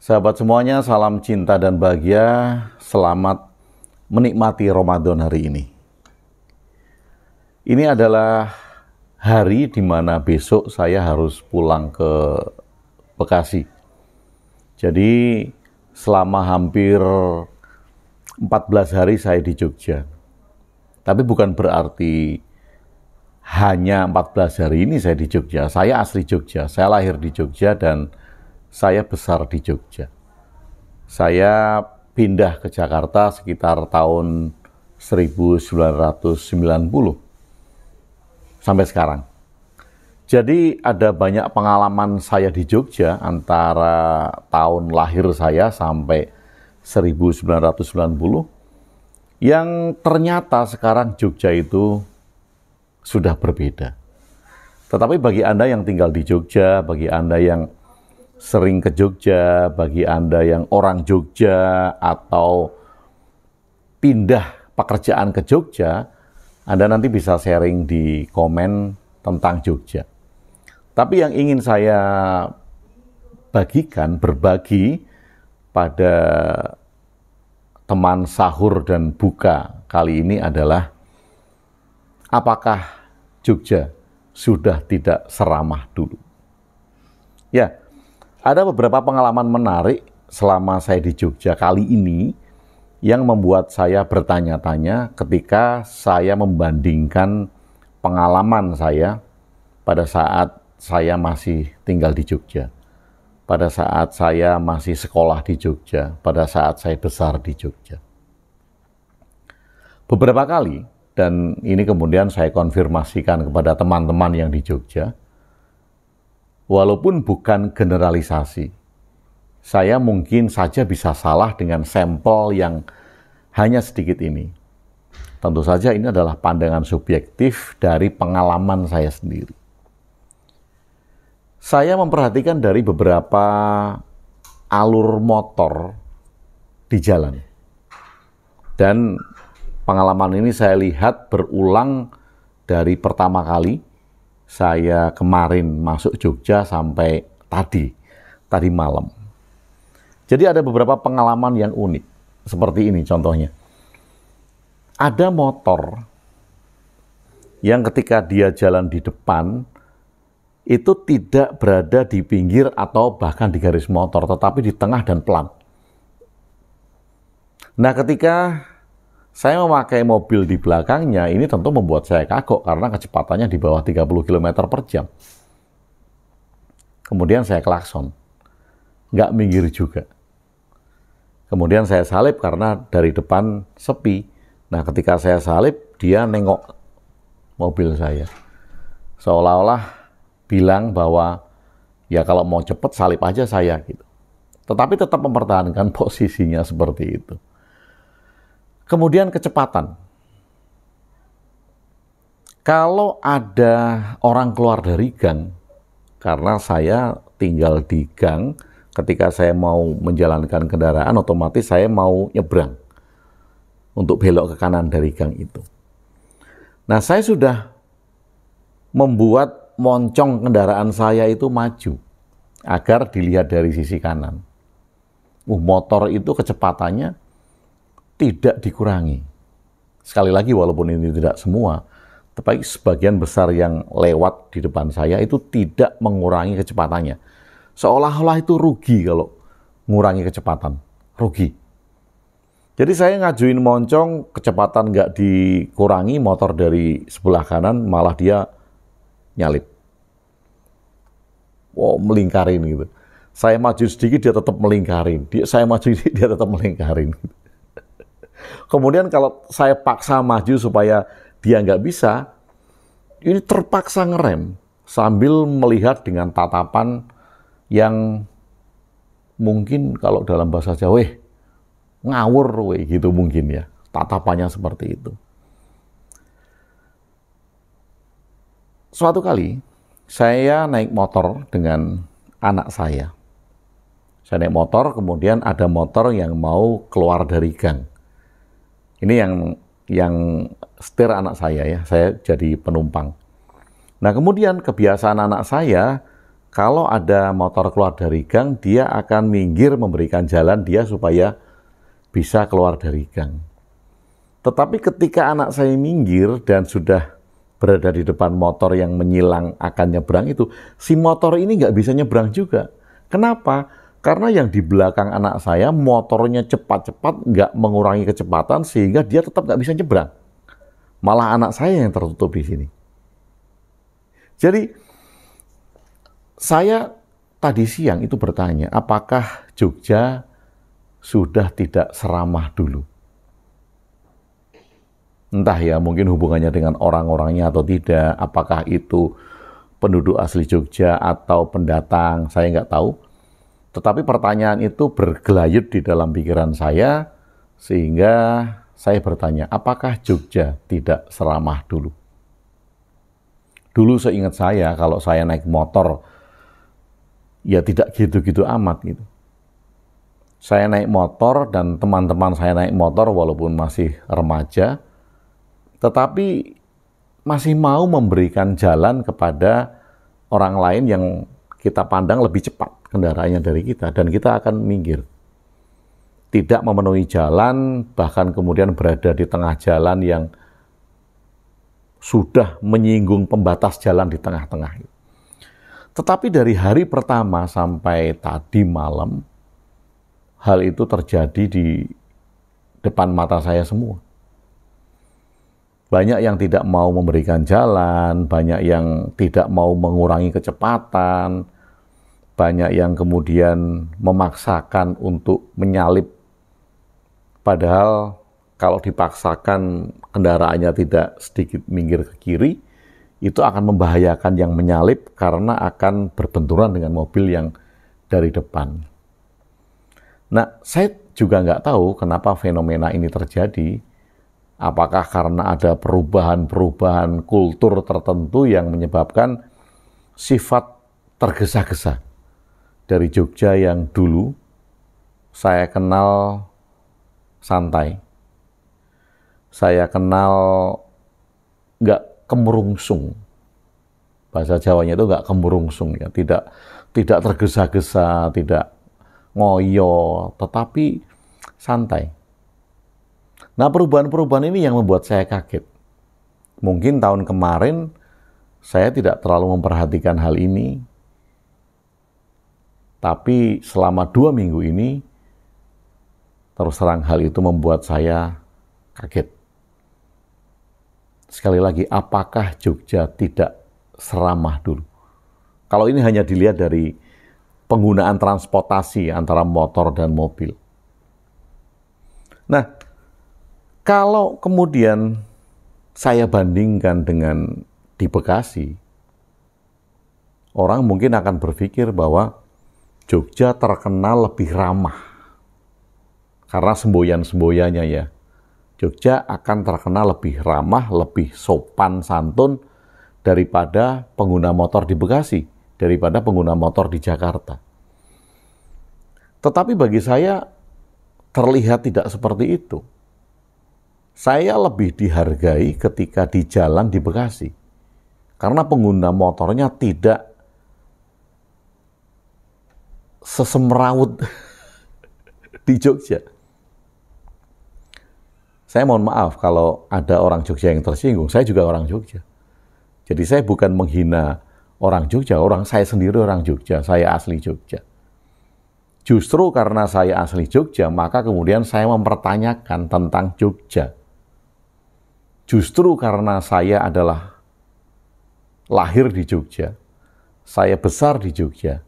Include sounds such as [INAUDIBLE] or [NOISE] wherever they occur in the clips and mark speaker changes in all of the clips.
Speaker 1: Sahabat semuanya, salam cinta dan bahagia. Selamat menikmati Ramadan hari ini. Ini adalah hari di mana besok saya harus pulang ke Bekasi. Jadi selama hampir 14 hari saya di Jogja. Tapi bukan berarti hanya 14 hari ini saya di Jogja. Saya asli Jogja, saya lahir di Jogja dan saya besar di Jogja. Saya pindah ke Jakarta sekitar tahun 1990 sampai sekarang. Jadi ada banyak pengalaman saya di Jogja antara tahun lahir saya sampai 1990 yang ternyata sekarang Jogja itu sudah berbeda. Tetapi bagi Anda yang tinggal di Jogja, bagi Anda yang sering ke Jogja, bagi Anda yang orang Jogja atau pindah pekerjaan ke Jogja, Anda nanti bisa sharing di komen tentang Jogja. Tapi yang ingin saya bagikan, berbagi pada teman sahur dan buka kali ini adalah apakah Jogja sudah tidak seramah dulu? Ya, ada beberapa pengalaman menarik selama saya di Jogja kali ini yang membuat saya bertanya-tanya ketika saya membandingkan pengalaman saya pada saat saya masih tinggal di Jogja, pada saat saya masih sekolah di Jogja, pada saat saya besar di Jogja. Beberapa kali, dan ini kemudian saya konfirmasikan kepada teman-teman yang di Jogja, walaupun bukan generalisasi. Saya mungkin saja bisa salah dengan sampel yang hanya sedikit ini. Tentu saja ini adalah pandangan subjektif dari pengalaman saya sendiri. Saya memperhatikan dari beberapa alur motor di jalan. Dan pengalaman ini saya lihat berulang dari pertama kali saya kemarin masuk Jogja sampai tadi, tadi malam. Jadi ada beberapa pengalaman yang unik. Seperti ini contohnya. Ada motor yang ketika dia jalan di depan itu tidak berada di pinggir atau bahkan di garis motor, tetapi di tengah dan pelan. Nah, ketika saya memakai mobil di belakangnya, ini tentu membuat saya kagok karena kecepatannya di bawah 30 km per jam. Kemudian saya klakson. Nggak minggir juga. Kemudian saya salib karena dari depan sepi. Nah ketika saya salib, dia nengok mobil saya. Seolah-olah bilang bahwa ya kalau mau cepat salib aja saya gitu. Tetapi tetap mempertahankan [LAUGHS] posisinya seperti itu. Kemudian kecepatan. Kalau ada orang keluar dari gang, karena saya tinggal di gang, ketika saya mau menjalankan kendaraan, otomatis saya mau nyebrang untuk belok ke kanan dari gang itu. Nah, saya sudah membuat moncong kendaraan saya itu maju agar dilihat dari sisi kanan. Uh, motor itu kecepatannya tidak dikurangi. Sekali lagi walaupun ini tidak semua, tapi sebagian besar yang lewat di depan saya itu tidak mengurangi kecepatannya. Seolah-olah itu rugi kalau mengurangi kecepatan. Rugi. Jadi saya ngajuin moncong, kecepatan nggak dikurangi, motor dari sebelah kanan malah dia nyalip. Wow, melingkarin gitu. Saya maju sedikit, dia tetap melingkarin. Dia, saya maju sedikit, dia tetap melingkarin. Kemudian kalau saya paksa maju supaya dia nggak bisa, ini terpaksa ngerem sambil melihat dengan tatapan yang mungkin kalau dalam bahasa Jawa, eh, ngawur weh, gitu mungkin ya. Tatapannya seperti itu. Suatu kali, saya naik motor dengan anak saya. Saya naik motor, kemudian ada motor yang mau keluar dari gang. Ini yang yang setir anak saya ya, saya jadi penumpang. Nah kemudian kebiasaan anak saya, kalau ada motor keluar dari gang, dia akan minggir memberikan jalan dia supaya bisa keluar dari gang. Tetapi ketika anak saya minggir dan sudah berada di depan motor yang menyilang akan nyebrang itu, si motor ini nggak bisa nyebrang juga. Kenapa? Karena yang di belakang anak saya motornya cepat-cepat nggak mengurangi kecepatan sehingga dia tetap nggak bisa nyebrang. Malah anak saya yang tertutup di sini. Jadi saya tadi siang itu bertanya, apakah Jogja sudah tidak seramah dulu? Entah ya, mungkin hubungannya dengan orang-orangnya atau tidak, apakah itu penduduk asli Jogja atau pendatang, saya nggak tahu. Tetapi pertanyaan itu bergelayut di dalam pikiran saya, sehingga saya bertanya, apakah Jogja tidak seramah dulu? Dulu seingat saya, kalau saya naik motor, ya tidak gitu-gitu amat gitu. Saya naik motor dan teman-teman saya naik motor walaupun masih remaja, tetapi masih mau memberikan jalan kepada orang lain yang kita pandang lebih cepat kendaraannya dari kita dan kita akan minggir. Tidak memenuhi jalan, bahkan kemudian berada di tengah jalan yang sudah menyinggung pembatas jalan di tengah-tengah. Tetapi dari hari pertama sampai tadi malam, hal itu terjadi di depan mata saya semua. Banyak yang tidak mau memberikan jalan, banyak yang tidak mau mengurangi kecepatan, banyak yang kemudian memaksakan untuk menyalip. Padahal kalau dipaksakan kendaraannya tidak sedikit minggir ke kiri, itu akan membahayakan yang menyalip karena akan berbenturan dengan mobil yang dari depan. Nah, saya juga nggak tahu kenapa fenomena ini terjadi. Apakah karena ada perubahan-perubahan kultur tertentu yang menyebabkan sifat tergesa-gesa? dari Jogja yang dulu saya kenal santai. Saya kenal nggak kemurungsung, Bahasa Jawanya itu nggak kemurungsung ya, tidak tidak tergesa-gesa, tidak ngoyo, tetapi santai. Nah perubahan-perubahan ini yang membuat saya kaget. Mungkin tahun kemarin saya tidak terlalu memperhatikan hal ini, tapi selama dua minggu ini, terus terang hal itu membuat saya kaget. Sekali lagi, apakah Jogja tidak seramah dulu? Kalau ini hanya dilihat dari penggunaan transportasi antara motor dan mobil. Nah, kalau kemudian saya bandingkan dengan di Bekasi, orang mungkin akan berpikir bahwa Jogja terkenal lebih ramah. Karena semboyan-semboyannya ya. Jogja akan terkenal lebih ramah, lebih sopan santun daripada pengguna motor di Bekasi, daripada pengguna motor di Jakarta. Tetapi bagi saya terlihat tidak seperti itu. Saya lebih dihargai ketika di jalan di Bekasi. Karena pengguna motornya tidak sesemrawut [LAUGHS] di Jogja. Saya mohon maaf kalau ada orang Jogja yang tersinggung, saya juga orang Jogja. Jadi saya bukan menghina orang Jogja, orang saya sendiri orang Jogja, saya asli Jogja. Justru karena saya asli Jogja, maka kemudian saya mempertanyakan tentang Jogja. Justru karena saya adalah lahir di Jogja, saya besar di Jogja,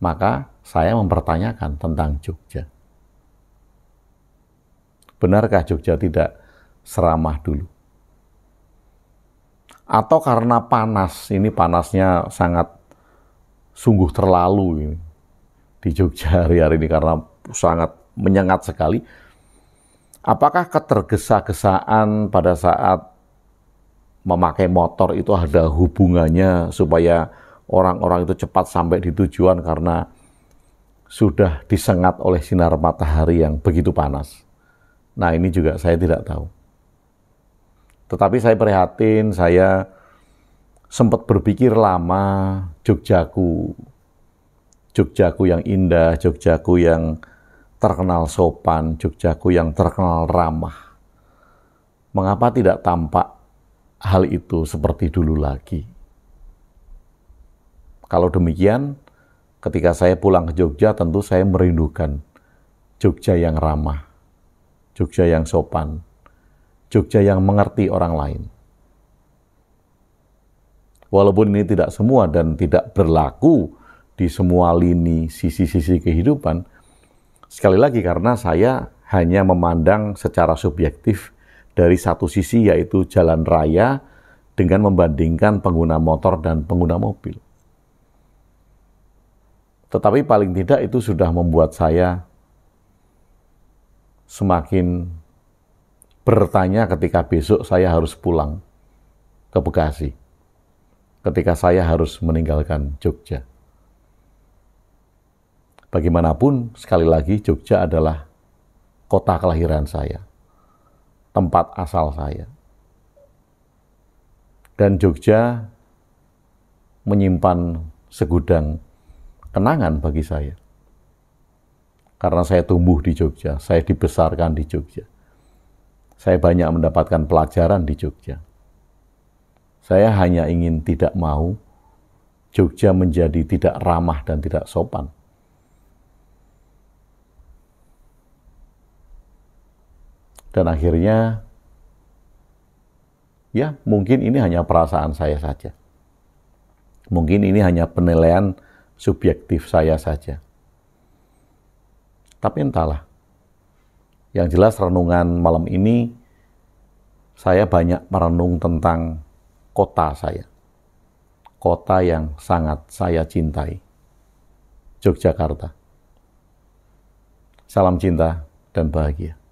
Speaker 1: maka saya mempertanyakan tentang Jogja. Benarkah Jogja tidak seramah dulu? Atau karena panas, ini panasnya sangat sungguh terlalu ini. di Jogja hari-hari ini karena sangat menyengat sekali. Apakah ketergesa-gesaan pada saat memakai motor itu ada hubungannya supaya orang-orang itu cepat sampai di tujuan karena sudah disengat oleh sinar matahari yang begitu panas. Nah, ini juga saya tidak tahu. Tetapi saya prihatin, saya sempat berpikir lama Jogjaku. Jogjaku yang indah, Jogjaku yang terkenal sopan, Jogjaku yang terkenal ramah. Mengapa tidak tampak hal itu seperti dulu lagi? Kalau demikian, ketika saya pulang ke Jogja, tentu saya merindukan Jogja yang ramah, Jogja yang sopan, Jogja yang mengerti orang lain. Walaupun ini tidak semua dan tidak berlaku di semua lini sisi-sisi kehidupan, sekali lagi karena saya hanya memandang secara subjektif dari satu sisi yaitu jalan raya dengan membandingkan pengguna motor dan pengguna mobil. Tetapi paling tidak itu sudah membuat saya semakin bertanya ketika besok saya harus pulang ke Bekasi. Ketika saya harus meninggalkan Jogja. Bagaimanapun, sekali lagi Jogja adalah kota kelahiran saya, tempat asal saya. Dan Jogja menyimpan segudang kenangan bagi saya. Karena saya tumbuh di Jogja, saya dibesarkan di Jogja. Saya banyak mendapatkan pelajaran di Jogja. Saya hanya ingin tidak mau Jogja menjadi tidak ramah dan tidak sopan. Dan akhirnya, ya mungkin ini hanya perasaan saya saja. Mungkin ini hanya penilaian subjektif saya saja. Tapi entahlah. Yang jelas renungan malam ini saya banyak merenung tentang kota saya. Kota yang sangat saya cintai. Yogyakarta. Salam cinta dan bahagia.